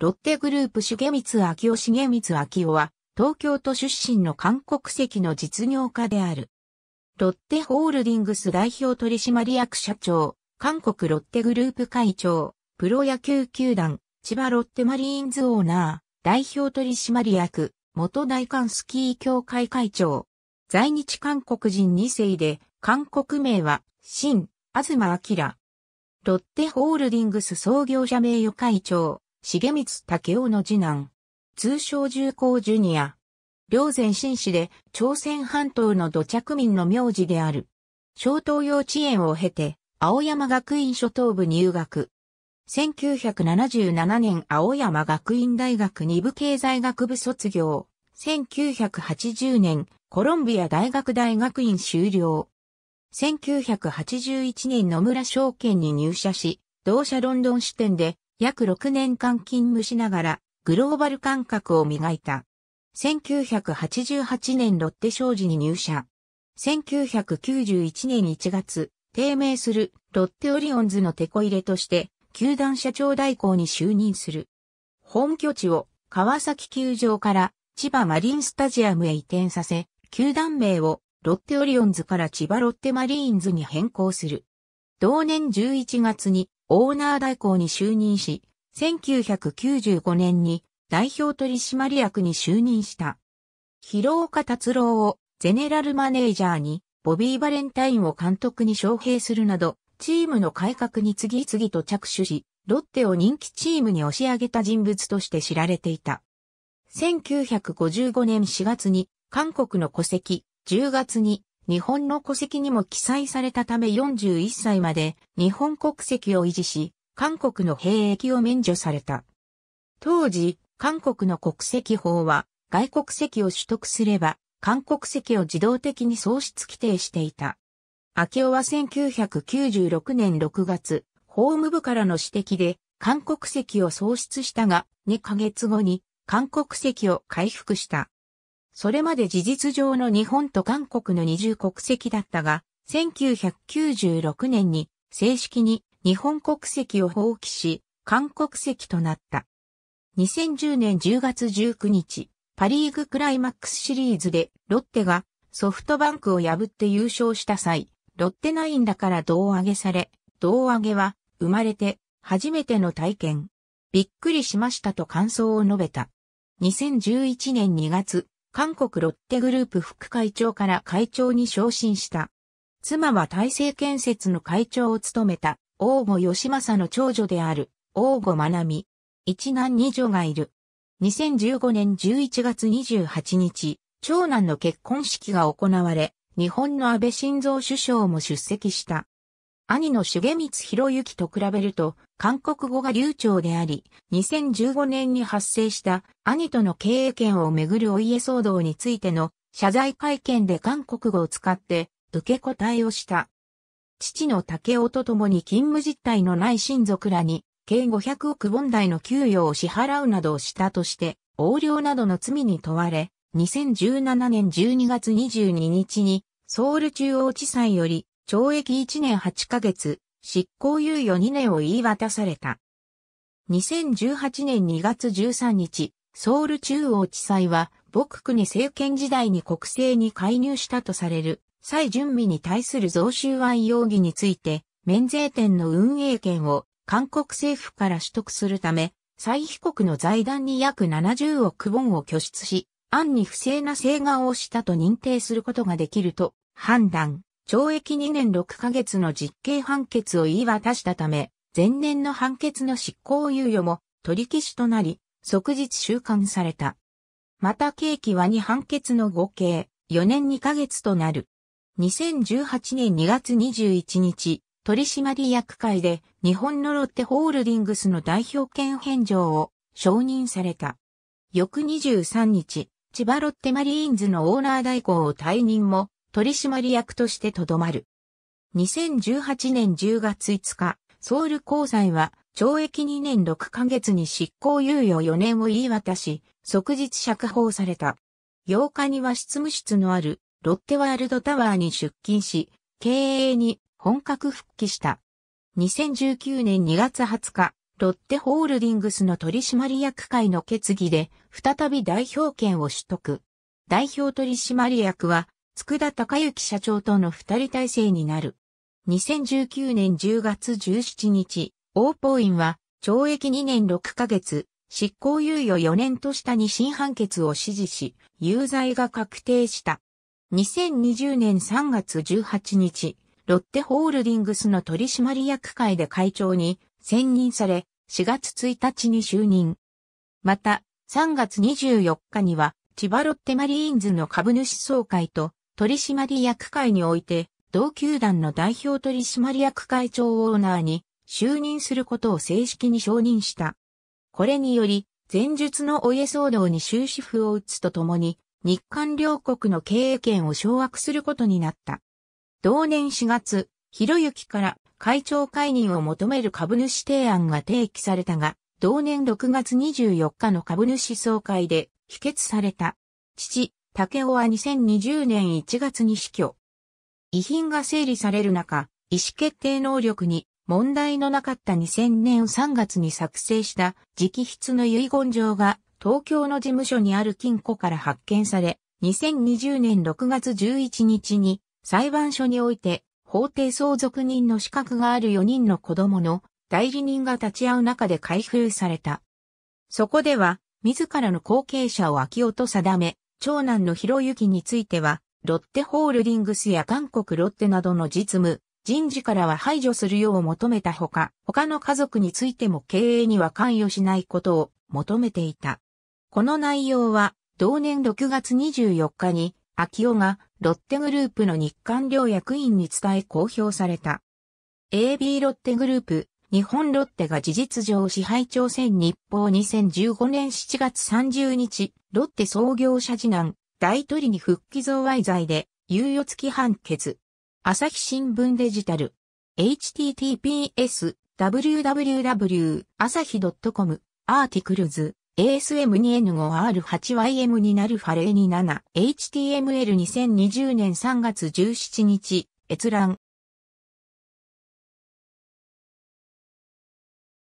ロッテグループ重光明夫重光明夫は、東京都出身の韓国籍の実業家である。ロッテホールディングス代表取締役社長、韓国ロッテグループ会長、プロ野球球団、千葉ロッテマリーンズオーナー、代表取締役、元大韓スキー協会会長。在日韓国人2世で、韓国名は、新、東明。ロッテホールディングス創業者名誉会長、重光武雄の次男。通称重工ジュニア。両前新市で朝鮮半島の土着民の名字である。小東幼稚園を経て、青山学院初等部入学。1977年青山学院大学二部経済学部卒業。1980年コロンビア大学大学院修了。1981年野村証券に入社し、同社ロンドン支店で約6年間勤務しながら、グローバル感覚を磨いた。1988年ロッテ商事に入社。1991年1月、低迷するロッテオリオンズのテこ入れとして、球団社長代行に就任する。本拠地を川崎球場から千葉マリンスタジアムへ移転させ、球団名をロッテオリオンズから千葉ロッテマリーンズに変更する。同年11月にオーナー代行に就任し、1995年に代表取締役に就任した。広岡達郎をゼネラルマネージャーに、ボビー・バレンタインを監督に招聘するなど、チームの改革に次々と着手し、ロッテを人気チームに押し上げた人物として知られていた。1955年4月に韓国の戸籍、10月に日本の戸籍にも記載されたため41歳まで日本国籍を維持し、韓国の兵役を免除された。当時、韓国の国籍法は外国籍を取得すれば、韓国籍を自動的に喪失規定していた。明夫は1996年6月、法務部からの指摘で、韓国籍を喪失したが、2ヶ月後に韓国籍を回復した。それまで事実上の日本と韓国の二重国籍だったが、1996年に正式に日本国籍を放棄し、韓国籍となった。2010年10月19日、パリーグクライマックスシリーズでロッテがソフトバンクを破って優勝した際、ロッテナインだから胴上げされ、胴上げは生まれて初めての体験。びっくりしましたと感想を述べた。2011年2月、韓国ロッテグループ副会長から会長に昇進した。妻は大成建設の会長を務めた、大後義政の長女である、大後学美。一男二女がいる。2015年11月28日、長男の結婚式が行われ、日本の安倍晋三首相も出席した。兄の重光博之と比べると、韓国語が流暢であり、2015年に発生した兄との経営権をめぐるお家騒動についての謝罪会見で韓国語を使って受け答えをした。父の武雄と共に勤務実態のない親族らに、計500億本台の給与を支払うなどをしたとして、横領などの罪に問われ、2017年12月22日に、ソウル中央地裁より懲役1年8ヶ月、執行猶予2年を言い渡された。2018年2月13日、ソウル中央地裁は、僕国に政権時代に国政に介入したとされる、蔡準備に対する贈収賄容疑について、免税店の運営権を韓国政府から取得するため、蔡被告の財団に約70億ウォンを拠出し、暗に不正な請願をしたと認定することができると判断。懲役2年6ヶ月の実刑判決を言い渡したため、前年の判決の執行猶予も取り消しとなり、即日収監された。また刑期は2判決の合計4年2ヶ月となる。2018年2月21日、取締役会で日本のロッテホールディングスの代表権返上を承認された。翌23日、千葉ロッテマリーンズのオーナー代行を退任も取締役としてとどまる。2018年10月5日、ソウル高裁は懲役2年6ヶ月に執行猶予4年を言い渡し、即日釈放された。8日には執務室のあるロッテワールドタワーに出勤し、経営に本格復帰した。2019年2月20日、ロッテホールディングスの取締役会の決議で、再び代表権を取得。代表取締役は、佃孝之社長との二人体制になる。2019年10月17日、王法院は懲役2年6ヶ月、執行猶予4年とした二審判決を支持し、有罪が確定した。2020年3月18日、ロッテホールディングスの取締役会で会長に選任され、4月1日に就任。また、3月24日には、千葉ロッテマリーンズの株主総会と取締役会において、同球団の代表取締役会長オーナーに就任することを正式に承認した。これにより、前述のお家騒動に終止符を打つとともに、日韓両国の経営権を掌握することになった。同年4月、ひろゆきから会長解任を求める株主提案が提起されたが、同年6月24日の株主総会で否決された。父、竹尾は2020年1月に死去。遺品が整理される中、意思決定能力に問題のなかった2000年3月に作成した直筆の遺言状が東京の事務所にある金庫から発見され、2020年6月11日に裁判所において法定相続人の資格がある4人の子供の代理人が立ち会う中で開封された。そこでは、自らの後継者を秋夫と定め、長男の広之については、ロッテホールディングスや韓国ロッテなどの実務、人事からは排除するよう求めたほか、他の家族についても経営には関与しないことを求めていた。この内容は、同年6月24日に、秋尾がロッテグループの日韓両役員に伝え公表された。AB ロッテグループ、日本ロッテが事実上支配朝鮮日報2015年7月30日、ロッテ創業者次男、大取に復帰贈賄罪で、猶予付き判決。朝日新聞デジタル。https www 朝日 .com アーティクルズ ASM2N5R8YM になるファレーニ 7HTML2020 年3月17日閲覧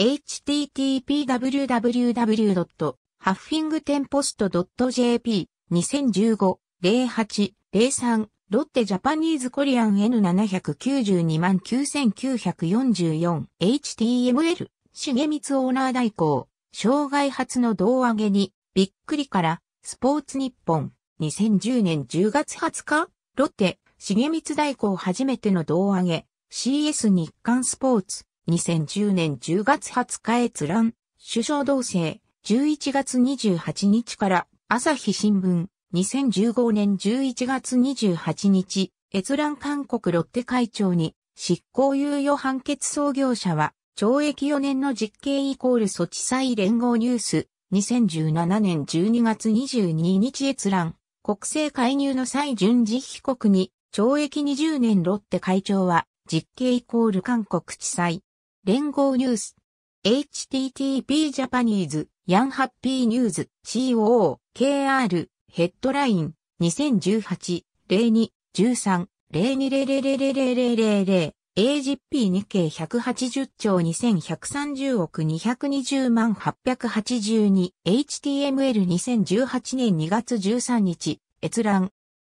http://www.huffingtonpost.jp2015-08-03 ロッテジャパニーズコリアン N792944HTML 9重光オーナー代行障害初の胴上げにびっくりからスポーツ日本2010年10月20日ロッテ重光代行初めての胴上げ CS 日刊スポーツ2010年10月20日閲覧、首相同棲、11月28日から、朝日新聞、2015年11月28日、閲覧韓国ロッテ会長に、執行猶予判決創業者は、懲役4年の実刑イコール措置際連合ニュース、2017年12月22日閲覧、国政介入の際順次被告に、懲役20年ロッテ会長は、実刑イコール韓国地裁、連合ニュース。http ジャパニーズ、ヤンハッピーニューズ、COO、KR、ヘッドライン、2018、02、13、0200000000、AGP 日経180兆2130億220万 882HTML2018 年2月13日閲覧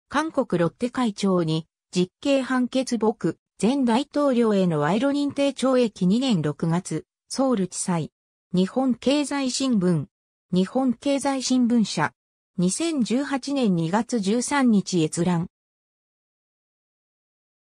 韓国ロッテ会長に実刑判決僕前大統領への賄賂認定懲役2年6月、ソウル地裁。日本経済新聞。日本経済新聞社。2018年2月13日閲覧。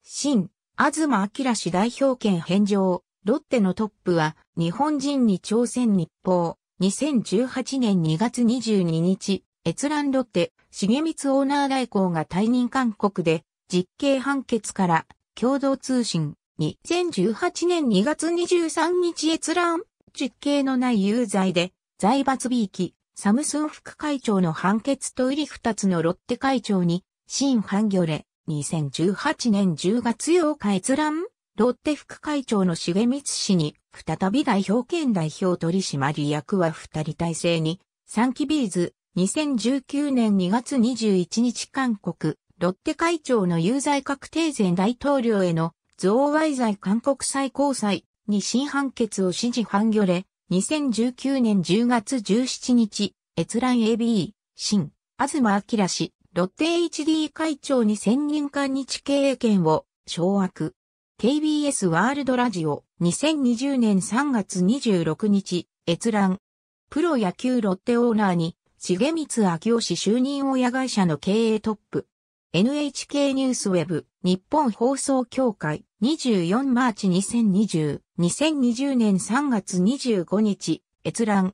新、東明氏代表権返上。ロッテのトップは、日本人に朝鮮日報。2018年2月22日、閲覧ロッテ、重光オーナー代行が退任勧告で、実刑判決から共同通信、2018年2月23日閲覧、実刑のない有罪で、財閥 B 期、サムスン副会長の判決と売り二つのロッテ会長に、新ギョレ、2018年10月8日閲覧、ロッテ副会長の重光氏に、再び代表兼代表取締役は二人体制に、三期ビーズ、2019年2月21日韓国、ロッテ会長の有罪確定前大統領への贈賄罪韓国最高裁に新判決を支持反御れ、2019年10月17日、閲覧 AB、新、東明氏、ロッテ HD 会長に専任官日経営権を掌握。KBS ワールドラジオ2020年3月26日、閲覧。プロ野球ロッテオーナーに、重光明夫氏就任親会社の経営トップ、NHK ニュースウェブ、日本放送協会、24マーチ2020、2020年3月25日、閲覧。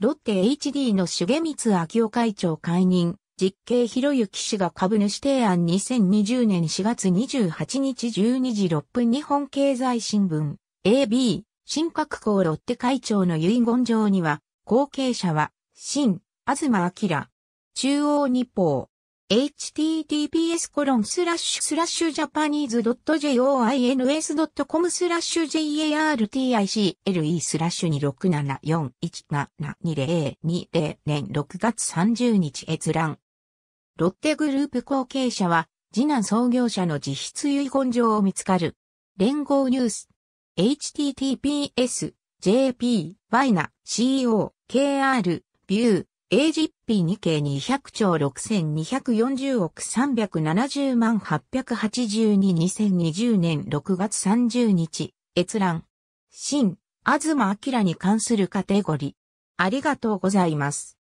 ロッテ HD の重光明夫会長解任、実刑博之氏が株主提案2020年4月28日12時6分日本経済新聞、AB、新格好ロッテ会長の遺言状には、後継者は、新、東明、中央日報。https コロンスラッシュスラッシュジャパニーズ .joins.com スラッシュ jarticLE スラッシュ2 6 7 4 1 7 2 0 2 0年6月30日閲覧。ロッテグループ後継者は、次男創業者の自筆遺言状を見つかる。連合ニュース。https jp バイナ co kr view. AGP2 系200兆6240億370万8822020年6月30日、閲覧。新、東明に関するカテゴリー。ありがとうございます。